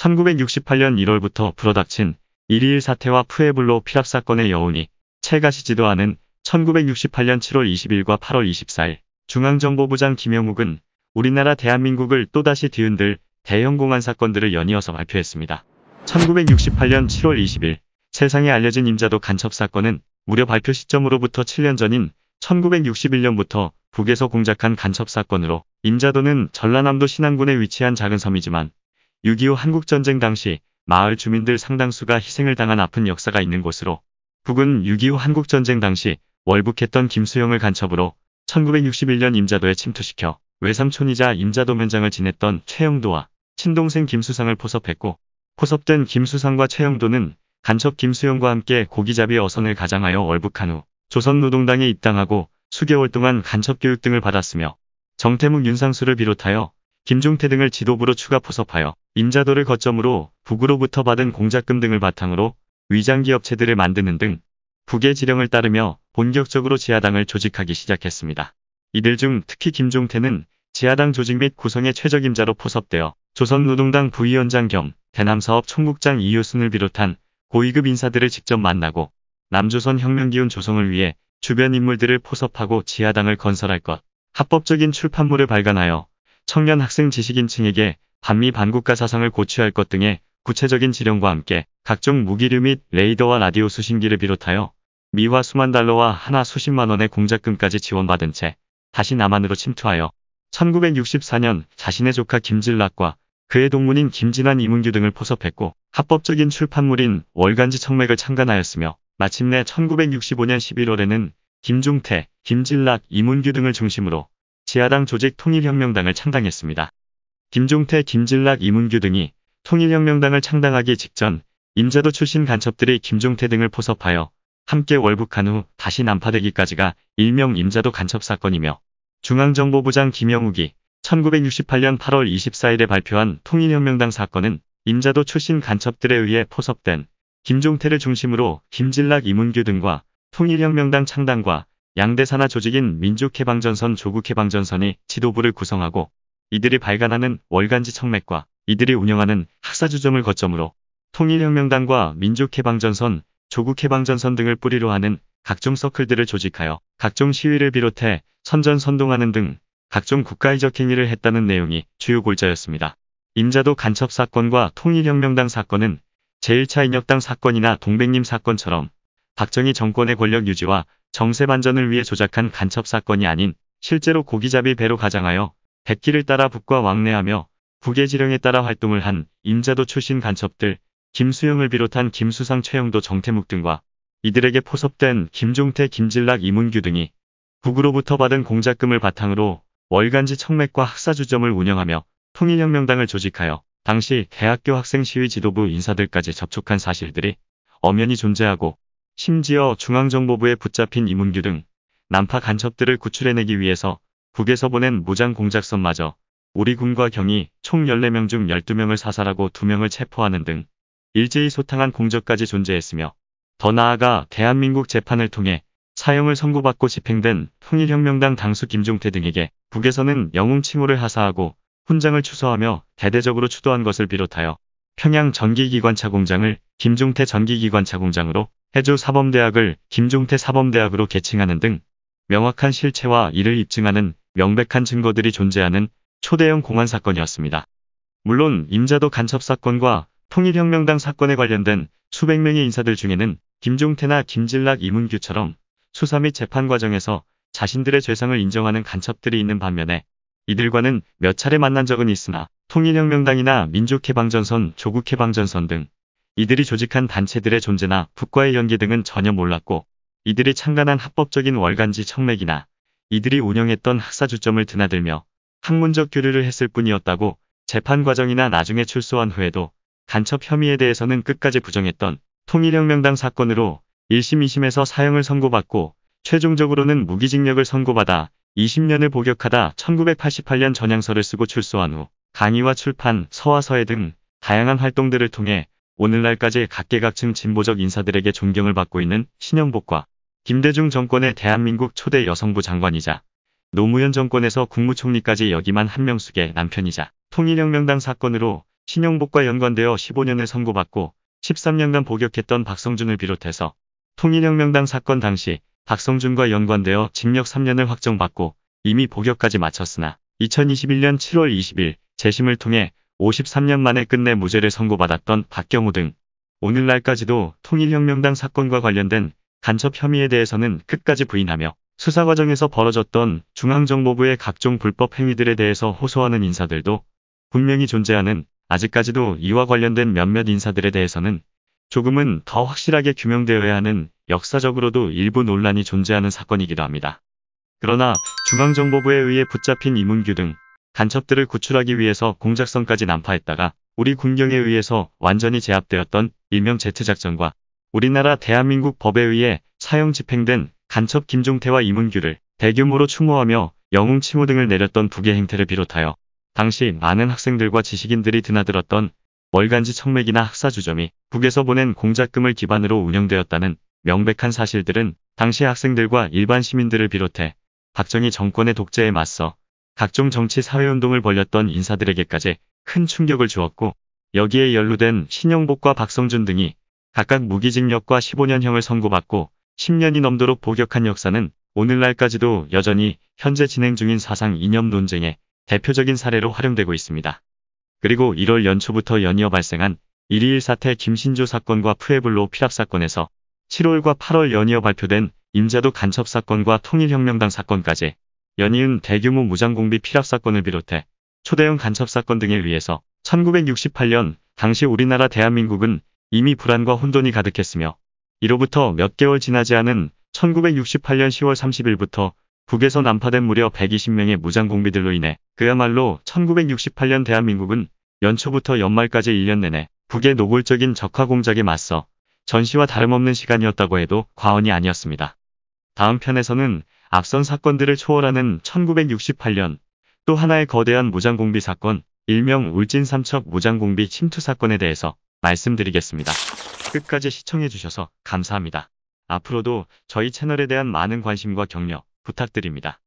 1968년 1월부터 불어닥친 1.2.1 사태와 푸에블로 피랍 사건의 여운이 채 가시지도 않은 1968년 7월 20일과 8월 24일 중앙정보부장 김영욱은 우리나라 대한민국을 또다시 뒤흔들 대형 공안 사건들을 연이어서 발표했습니다. 1968년 7월 20일 세상에 알려진 임자도 간첩 사건은 무려 발표 시점으로부터 7년 전인 1961년부터 북에서 공작한 간첩 사건으로 임자도는 전라남도 신안군에 위치한 작은 섬이지만 6.25 한국전쟁 당시 마을 주민들 상당수가 희생을 당한 아픈 역사가 있는 곳으로 북은 6.25 한국전쟁 당시 월북했던 김수영을 간첩으로 1961년 임자도에 침투시켜 외삼촌이자 임자도 면장을 지냈던 최영도와 친동생 김수상을 포섭했고 포섭된 김수상과 최영도는 간첩 김수영과 함께 고기잡이 어선을 가장하여 월북한 후 조선노동당에 입당하고 수개월 동안 간첩교육 등을 받았으며 정태묵 윤상수를 비롯하여 김종태 등을 지도부로 추가 포섭하여 임자도를 거점으로 북으로부터 받은 공작금 등을 바탕으로 위장기 업체들을 만드는 등 북의 지령을 따르며 본격적으로 지하당을 조직하기 시작했습니다. 이들 중 특히 김종태는 지하당 조직 및 구성의 최적임자로 포섭되어 조선노동당 부위원장 겸 대남사업 총국장 이효순을 비롯한 고위급 인사들을 직접 만나고 남조선 혁명기운 조성을 위해 주변 인물들을 포섭하고 지하당을 건설할 것, 합법적인 출판물을 발간하여 청년 학생 지식인층에게 한미 반국가 사상을 고취할 것 등의 구체적인 지령과 함께 각종 무기류 및 레이더와 라디오 수신기를 비롯하여 미화 수만 달러와 하나 수십만 원의 공작금까지 지원받은 채 다시 남한으로 침투하여 1964년 자신의 조카 김진락과 그의 동문인 김진환 이문규 등을 포섭했고 합법적인 출판물인 월간지 청맥을 창간하였으며 마침내 1965년 11월에는 김종태, 김진락, 이문규 등을 중심으로 지하당 조직 통일혁명당을 창당했습니다. 김종태, 김진락, 이문규 등이 통일혁명당을 창당하기 직전 임자도 출신 간첩들이 김종태 등을 포섭하여 함께 월북한 후 다시 난파되기까지가 일명 임자도 간첩 사건이며 중앙정보부장 김영욱이 1968년 8월 24일에 발표한 통일혁명당 사건은 임자도 출신 간첩들에 의해 포섭된 김종태를 중심으로 김진락, 이문규 등과 통일혁명당 창당과 양대산하 조직인 민족해방전선 조국해방전선이 지도부를 구성하고 이들이 발간하는 월간지 청맥과 이들이 운영하는 학사주점을 거점으로 통일혁명당과 민족해방전선, 조국해방전선 등을 뿌리로 하는 각종 서클들을 조직하여 각종 시위를 비롯해 선전선동하는 등 각종 국가의적 행위를 했다는 내용이 주요 골자였습니다. 임자도 간첩 사건과 통일혁명당 사건은 제1차 인혁당 사건이나 동백님 사건처럼 박정희 정권의 권력 유지와 정세 반전을 위해 조작한 간첩 사건이 아닌 실제로 고기잡이 배로 가장하여 백기를 따라 북과 왕래하며 북의 지령에 따라 활동을 한 임자도 출신 간첩들 김수영을 비롯한 김수상 최영도 정태묵 등과 이들에게 포섭된 김종태 김진락 이문규 등이 북으로부터 받은 공작금을 바탕으로 월간지 청맥과 학사주점을 운영하며 통일혁명당을 조직하여 당시 대학교 학생 시위 지도부 인사들까지 접촉한 사실들이 엄연히 존재하고 심지어 중앙정보부에 붙잡힌 이문규 등 남파 간첩들을 구출해내기 위해서 북에서 보낸 무장 공작선마저 우리 군과 경이 총 14명 중 12명을 사살하고 2명을 체포하는 등 일제히 소탕한 공적까지 존재했으며 더 나아가 대한민국 재판을 통해 사형을 선고받고 집행된 통일혁명당 당수 김종태 등에게 북에서는 영웅 칭호를 하사하고 훈장을 추서하며 대대적으로 추도한 것을 비롯하여 평양 전기기관차 공장을 김종태 전기기관차 공장으로 해조 사범대학을 김종태 사범대학으로 개칭하는 등 명확한 실체와 이를 입증하는 명백한 증거들이 존재하는 초대형 공안 사건이었습니다. 물론 임자도 간첩 사건과 통일혁명당 사건에 관련된 수백 명의 인사들 중에는 김종태나 김진락 이문규처럼 수사 및 재판 과정에서 자신들의 죄상을 인정하는 간첩들이 있는 반면에 이들과는 몇 차례 만난 적은 있으나 통일혁명당이나 민족해방전선, 조국해방전선 등 이들이 조직한 단체들의 존재나 국과의 연계 등은 전혀 몰랐고 이들이 창간한 합법적인 월간지 청맥이나 이들이 운영했던 학사주점을 드나들며 학문적 교류를 했을 뿐이었다고 재판 과정이나 나중에 출소한 후에도 간첩 혐의에 대해서는 끝까지 부정했던 통일혁명당 사건으로 1심 2심에서 사형을 선고받고 최종적으로는 무기징역을 선고받아 20년을 복역하다 1988년 전향서를 쓰고 출소한 후 강의와 출판, 서화서회 등 다양한 활동들을 통해 오늘날까지 각계각층 진보적 인사들에게 존경을 받고 있는 신영복과 김대중 정권의 대한민국 초대 여성부 장관이자 노무현 정권에서 국무총리까지 역임한 한명숙의 남편이자 통일혁명당 사건으로 신영복과 연관되어 15년을 선고받고 13년간 복역했던 박성준을 비롯해서 통일혁명당 사건 당시 박성준과 연관되어 징역 3년을 확정받고 이미 복역까지 마쳤으나 2021년 7월 20일 재심을 통해 53년 만에 끝내 무죄를 선고받았던 박경호 등 오늘날까지도 통일혁명당 사건과 관련된 간첩 혐의에 대해서는 끝까지 부인하며 수사 과정에서 벌어졌던 중앙정보부의 각종 불법 행위들에 대해서 호소하는 인사들도 분명히 존재하는 아직까지도 이와 관련된 몇몇 인사들에 대해서는 조금은 더 확실하게 규명되어야 하는 역사적으로도 일부 논란이 존재하는 사건이기도 합니다. 그러나 중앙정보부에 의해 붙잡힌 이문규 등 간첩들을 구출하기 위해서 공작선까지 난파했다가 우리 군경에 의해서 완전히 제압되었던 일명 Z작전과 우리나라 대한민국 법에 의해 사형 집행된 간첩 김종태와 이문규를 대규모로 추모하며 영웅 치모 등을 내렸던 북의 행태를 비롯하여 당시 많은 학생들과 지식인들이 드나들었던 월간지 청맥이나 학사주점이 북에서 보낸 공작금을 기반으로 운영되었다는 명백한 사실들은 당시 학생들과 일반 시민들을 비롯해 박정희 정권의 독재에 맞서 각종 정치 사회운동을 벌였던 인사들에게까지 큰 충격을 주었고 여기에 연루된 신영복과 박성준 등이 각각 무기징역과 15년형을 선고받고 10년이 넘도록 복역한 역사는 오늘날까지도 여전히 현재 진행 중인 사상 이념 논쟁의 대표적인 사례로 활용되고 있습니다. 그리고 1월 연초부터 연이어 발생한 1.2.1 사태 김신조 사건과 푸에블로 피랍 사건에서 7월과 8월 연이어 발표된 임자도 간첩 사건과 통일혁명당 사건까지 연이은 대규모 무장공비 피랍 사건을 비롯해 초대형 간첩 사건 등에 의해서 1968년 당시 우리나라 대한민국은 이미 불안과 혼돈이 가득했으며 이로부터 몇 개월 지나지 않은 1968년 10월 30일부터 북에서 난파된 무려 120명의 무장공비들로 인해 그야말로 1968년 대한민국은 연초부터 연말까지 1년 내내 북의 노골적인 적화 공작에 맞서 전시와 다름없는 시간이었다고 해도 과언이 아니었습니다. 다음 편에서는 앞선 사건들을 초월하는 1968년 또 하나의 거대한 무장공비 사건 일명 울진삼척 무장공비 침투 사건에 대해서 말씀드리겠습니다. 끝까지 시청해주셔서 감사합니다. 앞으로도 저희 채널에 대한 많은 관심과 격려 부탁드립니다.